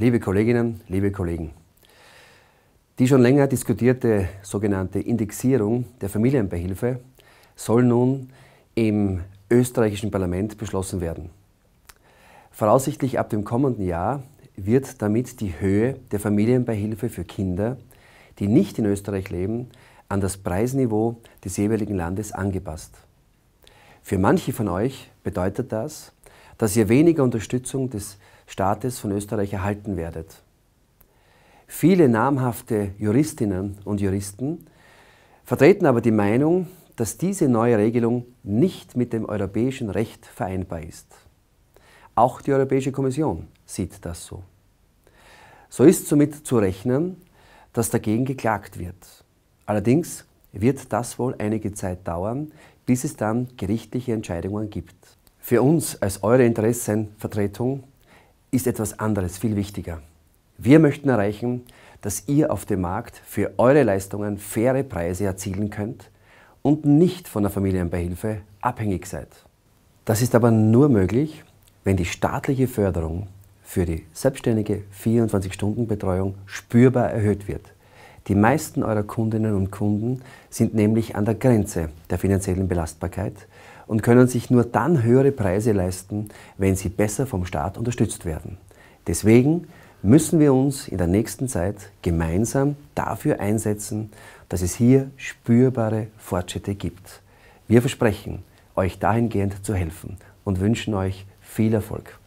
Liebe Kolleginnen, liebe Kollegen, die schon länger diskutierte sogenannte Indexierung der Familienbeihilfe soll nun im österreichischen Parlament beschlossen werden. Voraussichtlich ab dem kommenden Jahr wird damit die Höhe der Familienbeihilfe für Kinder, die nicht in Österreich leben, an das Preisniveau des jeweiligen Landes angepasst. Für manche von euch bedeutet das, dass ihr weniger Unterstützung des Staates von Österreich erhalten werdet. Viele namhafte Juristinnen und Juristen vertreten aber die Meinung, dass diese neue Regelung nicht mit dem europäischen Recht vereinbar ist. Auch die Europäische Kommission sieht das so. So ist somit zu rechnen, dass dagegen geklagt wird. Allerdings wird das wohl einige Zeit dauern, bis es dann gerichtliche Entscheidungen gibt. Für uns als eure Interessenvertretung ist etwas anderes viel wichtiger. Wir möchten erreichen, dass ihr auf dem Markt für eure Leistungen faire Preise erzielen könnt und nicht von der Familienbeihilfe abhängig seid. Das ist aber nur möglich, wenn die staatliche Förderung für die selbstständige 24-Stunden-Betreuung spürbar erhöht wird. Die meisten eurer Kundinnen und Kunden sind nämlich an der Grenze der finanziellen Belastbarkeit und können sich nur dann höhere Preise leisten, wenn sie besser vom Staat unterstützt werden. Deswegen müssen wir uns in der nächsten Zeit gemeinsam dafür einsetzen, dass es hier spürbare Fortschritte gibt. Wir versprechen, euch dahingehend zu helfen und wünschen euch viel Erfolg.